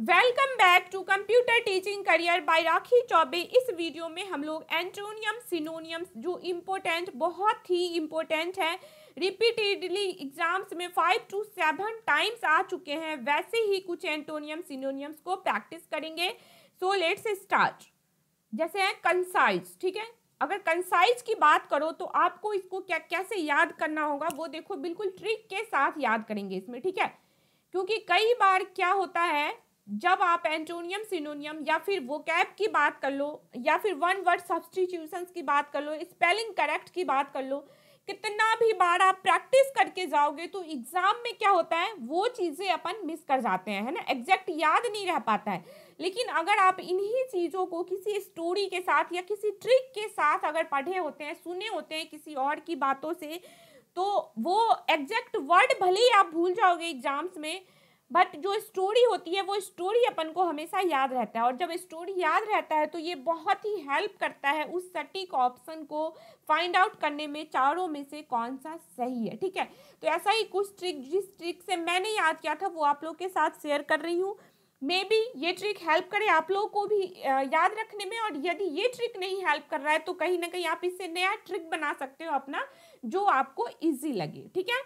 Welcome back to computer teaching career by Rakhi Choubey इस video में हम लोग एंटोनियम सिनोनियम्स जो इम्पोर्टेंट बहुत ही इम्पोर्टेंट है रिपीटेडली एग्जाम्स में फाइव टू सेवन टाइम्स आ चुके हैं वैसे ही कुछ एंटोनियम सिनोनियम्स को प्रैक्टिस करेंगे सो लेट्स स्टार्ट जैसे है कंसाइज ठीक है अगर कंसाइज की बात करो तो आपको इसको क्या कैसे याद करना होगा वो देखो बिल्कुल ट्रिक के साथ याद करेंगे इसमें ठीक है क्योंकि कई बार क्या होता है जब आप एंटोनियम सिनोनियम या फिर वो कैब की बात कर लो या फिर वन वर्ड सब्सटीट्यूशंस की बात कर लो स्पेलिंग करेक्ट की बात कर लो कितना भी बार आप प्रैक्टिस करके जाओगे तो एग्ज़ाम में क्या होता है वो चीज़ें अपन मिस कर जाते हैं है ना एग्जैक्ट याद नहीं रह पाता है लेकिन अगर आप इन्हीं चीज़ों को किसी स्टोरी के साथ या किसी ट्रिक के साथ अगर पढ़े होते हैं सुने होते हैं किसी और की बातों से तो वो एग्जैक्ट वर्ड भले ही आप भूल जाओगे एग्ज़ाम्स में बट जो स्टोरी होती है वो स्टोरी अपन को हमेशा याद रहता है और जब स्टोरी याद रहता है तो ये बहुत ही हेल्प करता है उस सटीक ऑप्शन को फाइंड आउट करने में चारों में से कौन सा सही है ठीक है तो ऐसा ही कुछ ट्रिक जिस ट्रिक से मैंने याद किया था वो आप लोग के साथ शेयर कर रही हूँ मे बी ये ट्रिक हेल्प करे आप लोगों को भी याद रखने में और यदि ये ट्रिक नहीं हेल्प कर रहा है तो कहीं ना कहीं आप इससे नया ट्रिक बना सकते हो अपना जो आपको ईजी लगे ठीक है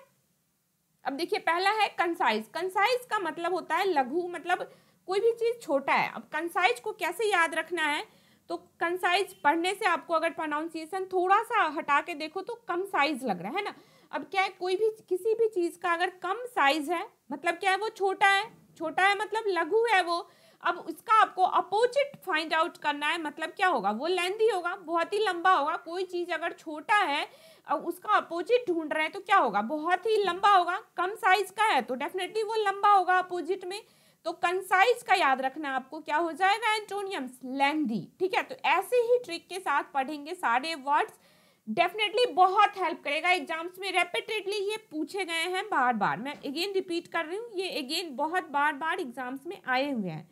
अब देखिए पहला है कंसाइज कंसाइज का मतलब होता है लघु मतलब कोई भी चीज़ छोटा है अब कंसाइज को कैसे याद रखना है तो कंसाइज पढ़ने से आपको अगर प्रोनाउंसिएशन थोड़ा सा हटा के देखो तो कम साइज लग रहा है ना अब क्या है कोई भी किसी भी चीज़ का अगर कम साइज है मतलब क्या है वो छोटा है छोटा है मतलब लघु है वो अब उसका आपको अपोजिट फाइंड आउट करना है मतलब क्या होगा वो लेंदी होगा बहुत ही लंबा होगा कोई चीज़ अगर छोटा है उसका अपोजिट ढूंढ रहे हैं तो क्या होगा बहुत ही लंबा होगा कम साइज का है तो डेफिनेटली वो लंबा होगा अपोजिट में तो कंसाइज का याद रखना आपको क्या हो जाएगा एंटोनियम्स लेंदी ठीक है तो ऐसे ही ट्रिक के साथ पढ़ेंगे सारे वर्ड्स डेफिनेटली बहुत हेल्प करेगा एग्जाम्स में रेपिटेडली ये पूछे गए हैं बार बार मैं अगेन रिपीट कर रही हूँ ये अगेन बहुत बार बार एग्जाम्स में आए हुए हैं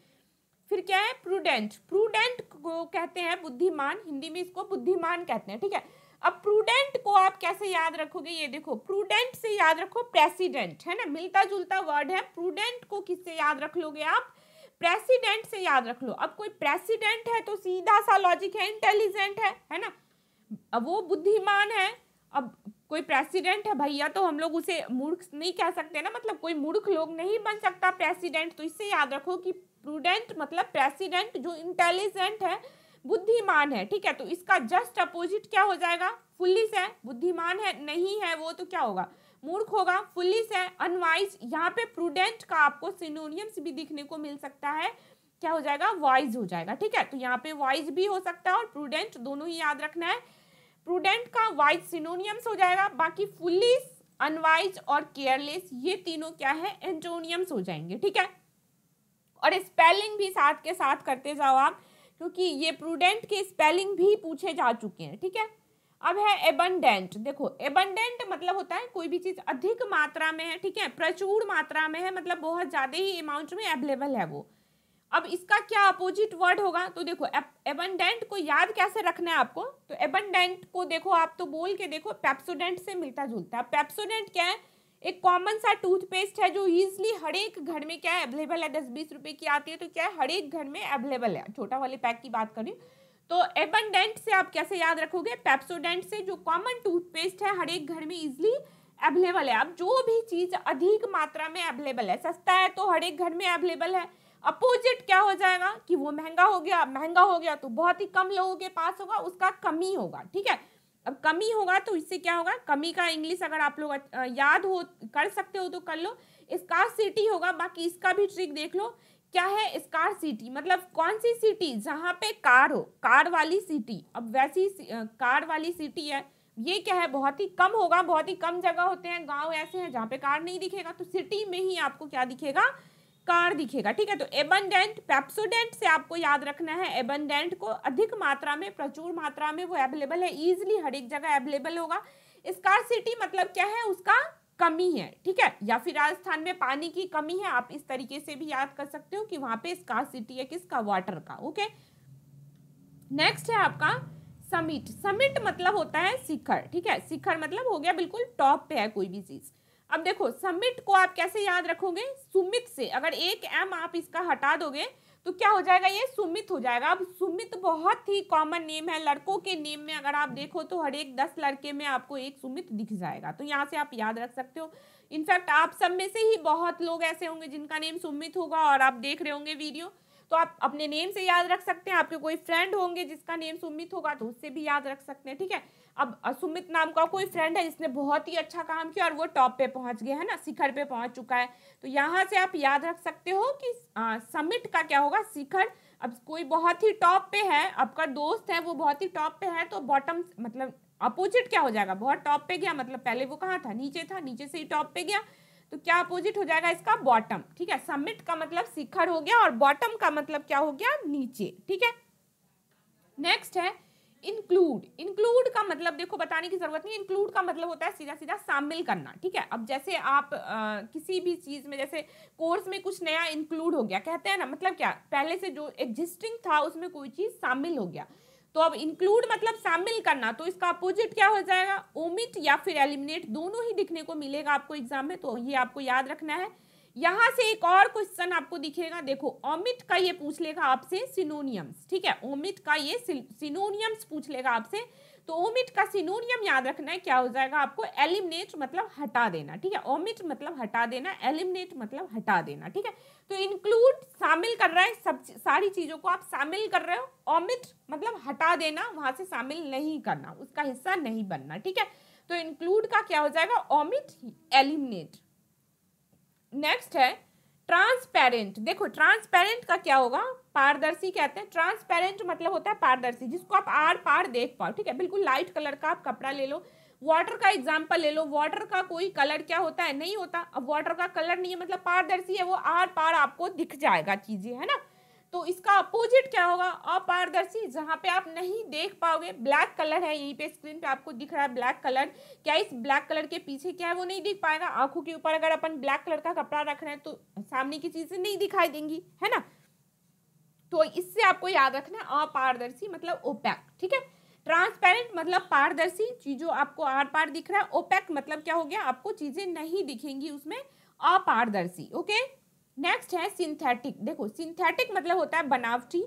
फिर क्या है प्रूडेंट प्रूडेंट को कहते हैं बुद्धिमान हिंदी में इसको बुद्धिमान कहते हैं ठीक है अब प्रूडेंट को आप कैसे याद रखोगे ये देखो प्रूडेंट से याद रखो प्रेसिडेंट है ना मिलता जुलता वर्ड है प्रूडेंट को किससे याद रख लोगे आप प्रेसिडेंट से याद रख लो अब कोई प्रेसिडेंट है तो सीधा सा लॉजिक है इंटेलिजेंट है है ना अब वो बुद्धिमान है अब कोई प्रेसिडेंट है भैया तो हम लोग उसे मूर्ख नहीं कह सकते ना मतलब कोई मूर्ख लोग नहीं बन सकता प्रेसिडेंट तो इससे याद रखो कि प्रूडेंट मतलब प्रेसिडेंट जो इंटेलिजेंट है बुद्धिमान है ठीक है तो इसका जस्ट अपोजिट क्या हो जाएगा फुलिस है बुद्धिमान है नहीं है वो तो क्या होगा मूर्ख होगा फुलिस है अनवाइज यहाँ पे प्रूडेंट का आपको सिनोनियम्स भी दिखने को मिल सकता है क्या हो जाएगा वाइज हो जाएगा ठीक है तो यहाँ पे वाइज भी हो सकता है और प्रूडेंट दोनों ही याद रखना है प्रूडेंट का वाइज सिनोनियम्स हो जाएगा बाकी फुलिस अनवाइज और केयरलेस ये तीनों क्या है एंटोनियम्स हो जाएंगे ठीक है और स्पेलिंग भी साथ के साथ करते जाओ आप क्योंकि ये प्रूडेंट के स्पेलिंग भी पूछे जा चुके हैं ठीक है अब है एबंडेंट देखो एबंडेंट मतलब होता है कोई भी चीज़ अधिक मात्रा में है ठीक है प्रचुर मात्रा में है मतलब बहुत ज़्यादा ही अमाउंट में अवेलेबल है वो अब इसका क्या अपोजिट वर्ड होगा तो देखो एबंडेंट को याद कैसे रखना है आपको तो एबंडेंट को देखो आप तो बोल के देखो पेप्सोडेंट से मिलता जुलता है पेप्सोडेंट क्या है एक कॉमन सा टूथपेस्ट है जो ईजिली हर एक घर में क्या है अवेलेबल है दस बीस रुपए की आती है तो क्या तो है हर एक घर में अवेलेबल है छोटा वाले पैक की बात करें तो एबनडेंट से आप कैसे याद रखोगे पेप्सोडेंट से जो कॉमन टूथपेस्ट है हर एक घर में इजिली अवेलेबल है अब जो भी चीज अधिक मात्रा में अवेलेबल है सस्ता है तो हर एक घर में अवेलेबल है अपोजिट क्या हो जाएगा कि वो महंगा हो गया महंगा हो गया तो बहुत ही कम लोगों के पास होगा उसका कमी होगा ठीक है अब कमी होगा तो इससे क्या होगा कमी का इंग्लिश अगर आप लोग याद हो कर सकते हो तो कर लो स्कार सिटी होगा बाकी इसका भी ट्रिक देख लो क्या है स्कार सिटी मतलब कौन सी सिटी जहाँ पे कार हो कार वाली सिटी अब वैसी कार वाली सिटी है ये क्या है बहुत ही कम होगा बहुत ही कम जगह होते हैं गांव ऐसे हैं जहाँ पे कार नहीं दिखेगा तो सिटी में ही आपको क्या दिखेगा कार दिखेगा ठीक है तो एबंडेंट पेप्सोडेंट से आपको याद रखना है एबंडेंट को अधिक मात्रा में प्रचुर मात्रा में वो अवेलेबल है इजिली हर एक जगह अवेलेबल होगा सिटी मतलब क्या है उसका कमी है ठीक है या फिर राजस्थान में पानी की कमी है आप इस तरीके से भी याद कर सकते हो कि वहां पे स्कार सिटी है किसका वाटर का ओके नेक्स्ट है आपका समिट समिट मतलब होता है शिखर ठीक है शिखर मतलब हो गया बिल्कुल टॉप पे है कोई भी चीज़ अब देखो सबमिट को आप कैसे याद रखोगे सुमित से अगर एक एम आप इसका हटा दोगे तो क्या हो जाएगा ये सुमित हो जाएगा अब सुमित बहुत ही कॉमन नेम है लड़कों के नेम में अगर आप देखो तो हर एक दस लड़के में आपको एक सुमित दिख जाएगा तो यहाँ से आप याद रख सकते हो इनफैक्ट आप सब में से ही बहुत लोग ऐसे होंगे जिनका नेम सुमित होगा और आप देख रहे होंगे वीडियो तो आप अपने नेम से याद रख सकते हैं आपके कोई फ्रेंड होंगे जिसका नेम सुमित होगा तो उससे भी याद रख सकते हैं ठीक है अब सुमित नाम का कोई फ्रेंड है जिसने बहुत ही अच्छा काम किया और वो टॉप पे पहुंच गया है ना शिखर पे पहुंच चुका है तो यहाँ से आप याद रख सकते हो कि समिट का क्या होगा शिखर अब कोई बहुत ही टॉप पे है आपका दोस्त है वो बहुत ही टॉप पे है तो बॉटम मतलब अपोजिट क्या हो जाएगा बहुत टॉप पे गया मतलब पहले वो कहाँ था नीचे था नीचे से ही टॉप पे गया तो क्या अपोजिट हो जाएगा इसका बॉटम ठीक है समिट का मतलब शिखर हो गया और बॉटम का मतलब क्या हो गया नीचे ठीक है नेक्स्ट है इंक्लूड इंक्लूड का मतलब देखो बताने की जरूरत नहीं इंक्लूड का मतलब होता है सीधा सीधा शामिल करना ठीक है अब जैसे आप आ, किसी भी चीज़ में जैसे कोर्स में कुछ नया इंक्लूड हो गया कहते हैं ना मतलब क्या पहले से जो एग्जिस्टिंग था उसमें कोई चीज़ शामिल हो गया तो अब इंक्लूड मतलब शामिल करना तो इसका अपोजिट क्या हो जाएगा ओमिट या फिर एलिमिनेट दोनों ही दिखने को मिलेगा आपको एग्जाम में तो ये आपको याद रखना है यहाँ से एक और क्वेश्चन आपको दिखेगा देखो ओमिट का ये पूछ लेगा आपसे सिनोनियम्स ठीक है ओमिट का ये सिनोनियम्स पूछ लेगा आपसे तो ओमिट का सिनोनियम याद रखना है क्या हो जाएगा आपको एलिमिनेट मतलब हटा देना ठीक है ओमिट मतलब हटा देना एलिमिनेट मतलब हटा देना ठीक है तो इंक्लूड शामिल कर रहा है सब सारी चीज़ों को आप शामिल कर रहे हो ओमिट मतलब हटा देना वहां से शामिल नहीं करना उसका हिस्सा नहीं बनना ठीक है तो इंक्लूड का क्या हो जाएगा ओमिट एलिमिनेट नेक्स्ट है ट्रांसपेरेंट देखो ट्रांसपेरेंट का क्या होगा पारदर्शी कहते हैं ट्रांसपेरेंट मतलब होता है पारदर्शी जिसको आप आर पार देख पाओ ठीक है बिल्कुल लाइट कलर का आप कपड़ा ले लो वाटर का एग्जाम्पल ले लो वाटर का कोई कलर क्या होता है नहीं होता अब वाटर का कलर नहीं है मतलब पारदर्शी है वो आर पार आपको दिख जाएगा चीज़ें है ना तो इसका अपोजिट क्या होगा अपारदर्शी जहाँ पे आप नहीं देख पाओगे ब्लैक कलर है यहीं पे स्क्रीन पे आपको दिख रहा है ब्लैक कलर क्या इस ब्लैक कलर के पीछे क्या है वो नहीं दिख पाएगा आंखों के ऊपर अगर अपन ब्लैक कलर का कपड़ा रख रहे हैं तो सामने की चीज़ें नहीं दिखाई देंगी है ना तो इससे आपको याद रखना अपारदर्शी मतलब ओपैक ठीक है ट्रांसपेरेंट मतलब पारदर्शी चीज़ों आपको आर पार दिख रहा है ओपैक मतलब क्या हो गया आपको चीज़ें नहीं दिखेंगी उसमें अपारदर्शी ओके नेक्स्ट है सिंथेटिक देखो सिंथेटिक मतलब होता है बनावटी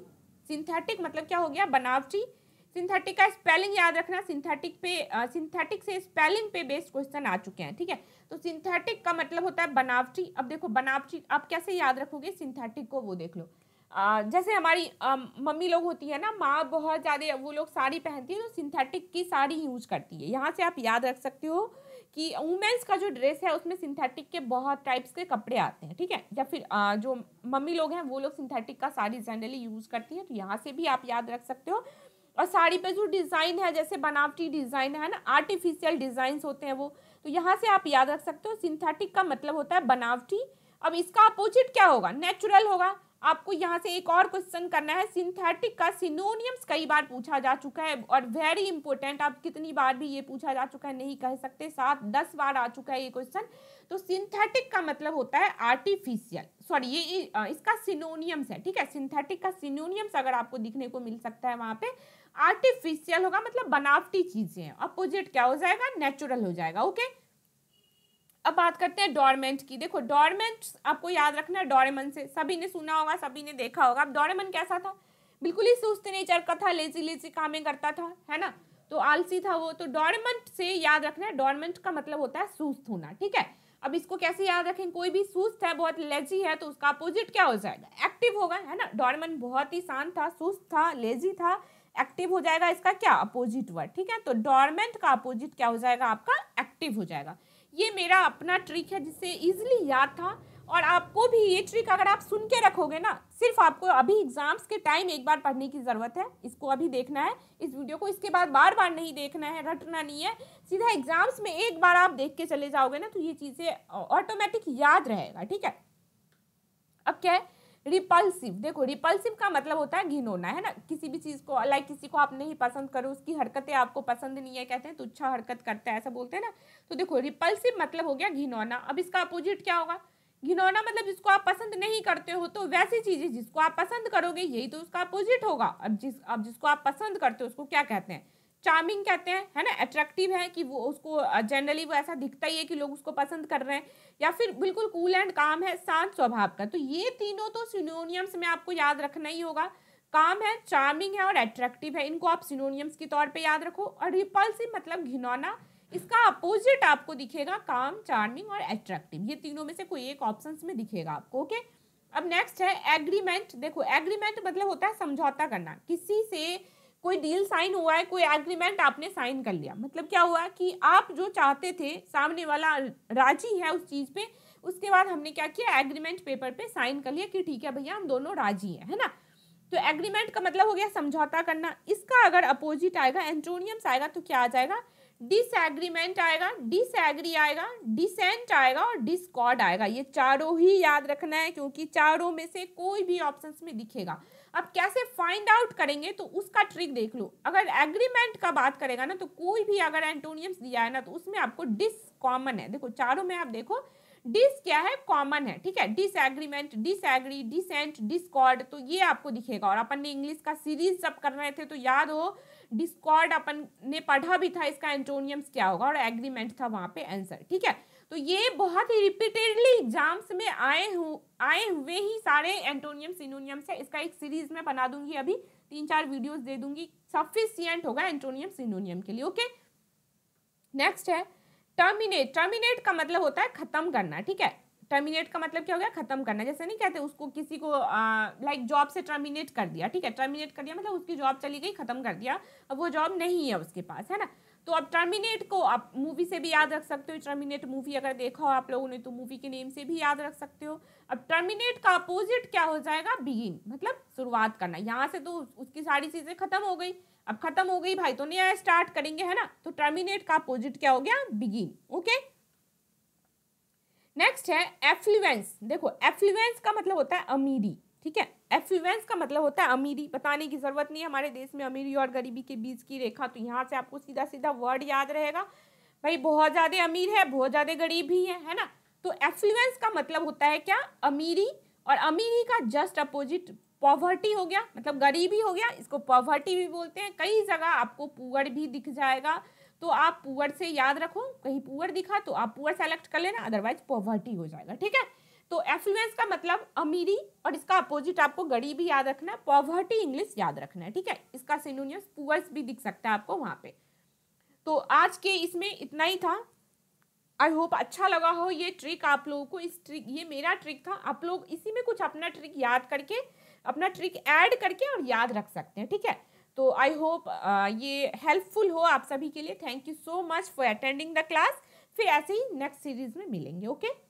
सिंथेटिक मतलब क्या हो गया बनावटी सिंथेटिक का स्पेलिंग याद रखना सिंथेटिक पे सिंथेटिक से स्पेलिंग पे बेस्ड क्वेश्चन आ चुके हैं ठीक है तो सिंथेटिक का मतलब होता है बनावटी अब देखो बनावटी आप कैसे याद रखोगे सिंथेटिक को वो देख लो जैसे हमारी मम्मी लोग होती है ना माँ बहुत ज़्यादा वो लोग साड़ी पहनती है तो सिंथेटिक की साड़ी यूज करती है यहाँ से आप याद रख सकते हो कि वुमेंस का जो ड्रेस है उसमें सिंथेटिक के बहुत टाइप्स के कपड़े आते हैं ठीक है या फिर जो मम्मी लोग हैं वो लोग सिंथेटिक का साड़ी जनरली यूज़ करती हैं तो यहाँ से भी आप याद रख सकते हो और साड़ी पे जो डिज़ाइन है जैसे बनावटी डिज़ाइन है ना आर्टिफिशियल डिज़ाइंस होते हैं वो तो यहाँ से आप याद रख सकते हो सिंथेटिक का मतलब होता है बनावटी अब इसका अपोजिट क्या होगा नेचुरल होगा आपको यहाँ से एक और क्वेश्चन करना है सिंथेटिक का सिनोनियम्स कई बार पूछा जा चुका है और वेरी इंपॉर्टेंट आप कितनी बार भी ये पूछा जा चुका है नहीं कह सकते सात दस बार आ चुका है ये क्वेश्चन तो सिंथेटिक का मतलब होता है आर्टिफिशियल सॉरी ये इसका सिनोनियम्स है ठीक है सिंथेटिक का सिनोनियम्स अगर आपको दिखने को मिल सकता है वहाँ पे आर्टिफिशियल होगा मतलब बनावटी चीज़ें अपोजिट क्या हो जाएगा नेचुरल हो जाएगा ओके अब बात करते हैं डॉर्मेंट की देखो डॉर्मेंट आपको याद रखना है डोरेमन से सभी ने सुना होगा सभी ने देखा होगा अब डोरेमन कैसा था बिल्कुल ही सुस्त नेचर का था लेजी लेजी कामें करता था है ना तो आलसी था वो तो डोरमेंट से याद रखना है डोरमेंट का मतलब होता है सुस्त होना ठीक है अब इसको कैसे याद रखें कोई भी सुस्त है बहुत लेजी है तो उसका अपोजिट क्या हो जाएगा एक्टिव होगा है ना डोरमेंट बहुत ही शांत था सुस्त था लेजी था एक्टिव हो जाएगा इसका क्या अपोजिट वर्ड ठीक है तो डोरमेंट का अपोजिट क्या हो जाएगा आपका एक्टिव हो जाएगा ये मेरा अपना ट्रिक है जिससे ईजिली याद था और आपको भी ये ट्रिक अगर आप सुन के रखोगे ना सिर्फ आपको अभी एग्जाम्स के टाइम एक बार पढ़ने की ज़रूरत है इसको अभी देखना है इस वीडियो को इसके बाद बार बार नहीं देखना है रटना नहीं है सीधा एग्जाम्स में एक बार आप देख के चले जाओगे ना तो ये चीज़ें ऑटोमेटिक याद रहेगा ठीक है अब क्या है रिपल्सिव देखो रिपल्सिव का मतलब होता है घिनौना है ना किसी भी चीज़ को लाइक किसी को आप नहीं पसंद करो उसकी हरकतें आपको पसंद नहीं है कहते हैं तुच्छा हरकत करता है ऐसा बोलते हैं ना तो देखो रिपल्सिव मतलब हो गया घिनौना अब इसका अपोजिट क्या होगा घिनौना मतलब जिसको आप पसंद नहीं करते हो तो वैसी चीज़ें जिसको आप पसंद करोगे यही तो उसका अपोजिट होगा अब जिस अब जिसको आप पसंद करते हो उसको क्या कहते हैं चार्मिंग कहते हैं है ना अट्रैक्टिव है कि वो उसको जनरली वो ऐसा दिखता ही है कि लोग उसको पसंद कर रहे हैं या फिर बिल्कुल कूल एंड काम है शांत स्वभाव का तो ये तीनों तो सिनोनियम्स में आपको याद रखना ही होगा काम है चार्मिंग है और अट्रैक्टिव है इनको आप सिनोनियम्स के तौर पर याद रखो और रिपल्सिव मतलब घिनौना इसका अपोजिट आपको दिखेगा काम चार्मिंग और अट्रैक्टिव ये तीनों में से कोई एक ऑप्शन में दिखेगा आपको ओके अब नेक्स्ट है एग्रीमेंट देखो एग्रीमेंट मतलब होता है समझौता करना किसी से कोई डील साइन हुआ है कोई एग्रीमेंट आपने साइन कर लिया मतलब क्या हुआ कि आप जो चाहते थे सामने वाला राजी है उस चीज़ पे उसके बाद हमने क्या किया एग्रीमेंट पेपर पे साइन कर लिया कि ठीक है भैया हम दोनों राजी हैं है ना तो एग्रीमेंट का मतलब हो गया समझौता करना इसका अगर अपोजिट आएगा एंट्रोनियम्स आएगा तो क्या आ जाएगा डिसएग्रीमेंट आएगा डिसएग्री आएगा डिसेंट आएगा और डिसकॉड आएगा ये चारों ही याद रखना है क्योंकि चारों में से कोई भी ऑप्शंस में दिखेगा अब कैसे फाइंड आउट करेंगे तो उसका ट्रिक देख लो अगर एग्रीमेंट का बात करेगा ना तो कोई भी अगर एंटोनियम्स दिया है ना तो उसमें आपको डिस कॉमन है देखो चारों में आप देखो डिस क्या है कॉमन है ठीक है disagreement disagree dissent discord तो ये आपको दिखेगा और अपन ने इंग्लिश का सीरीज जब कर रहे थे तो याद हो डिस्कॉर्ड अपन ने पढ़ा भी था इसका एंटोनियम्स क्या होगा और एग्रीमेंट था वहाँ पे आंसर ठीक है तो ये बहुत ही रिपीटेडली एग्जाम्स में आए हुए आए हुए ही सारे एंटोनियम सिनोनियम्स है इसका एक सीरीज में बना दूंगी अभी तीन चार वीडियोस दे दूंगी सफिशियंट होगा एंटोनियम सिनोनियम के लिए ओके नेक्स्ट है टर्मिनेट टर्मिनेट का मतलब होता है खत्म करना ठीक है टर्मिनेट का मतलब क्या हो गया खत्म करना जैसे नहीं कहते उसको किसी को लाइक जॉब से टर्मिनेट कर दिया ठीक है टर्मिनेट कर दिया मतलब उसकी जॉब चली गई खत्म कर दिया अब वो जॉब नहीं है उसके पास है ना तो अब टर्मिनेट को आप मूवी से भी याद रख सकते हो टर्मिनेट मूवी अगर देखा हो आप लोगों ने तो मूवी के नेम से भी याद रख सकते हो अब टर्मिनेट का अपोजिट क्या हो जाएगा बिगिन मतलब शुरुआत करना यहाँ से तो उसकी सारी चीज़ें खत्म हो गई अब खत्म हो गई भाई तो नया स्टार्ट करेंगे है ना तो टर्मिनेट का अपोजिट क्या हो गया बिगिन ओके नेक्स्ट है एफ्लुएंस देखो एफ्लुएंस का मतलब होता है अमीरी ठीक है एफ्लुएंस का मतलब होता है अमीरी बताने की ज़रूरत नहीं है हमारे देश में अमीरी और गरीबी के बीच की रेखा तो यहाँ से आपको सीधा सीधा वर्ड याद रहेगा भाई बहुत ज़्यादा अमीर है बहुत ज़्यादा गरीब भी है है ना तो एफ्लुएंस का मतलब होता है क्या अमीरी और अमीरी का जस्ट अपोजिट पॉवर्टी हो गया मतलब गरीबी हो गया इसको पॉवर्टी भी बोलते हैं कई जगह आपको पुअर भी दिख जाएगा तो आप पुअर से याद रखो कहीं पुअर दिखा तो आप पुअर सेलेक्ट कर लेना अदरवाइज पॉवर्टी हो जाएगा ठीक है तो एफ्लुएंस का मतलब अमीरी और इसका अपोजिट आपको गरीबी याद रखना है पॉवर्टी इंग्लिश याद रखना है ठीक है इसका सिनोनियस पुअर्स भी दिख सकता है आपको वहाँ पे तो आज के इसमें इतना ही था आई होप अच्छा लगा हो ये ट्रिक आप लोगों को इस ट्रिक ये मेरा ट्रिक था आप लोग इसी में कुछ अपना ट्रिक याद करके अपना ट्रिक ऐड करके और याद रख सकते हैं ठीक है तो आई होप ये हेल्पफुल हो आप सभी के लिए thank you so much for attending the class फिर ऐसे ही नेक्स्ट सीरीज में मिलेंगे ओके okay?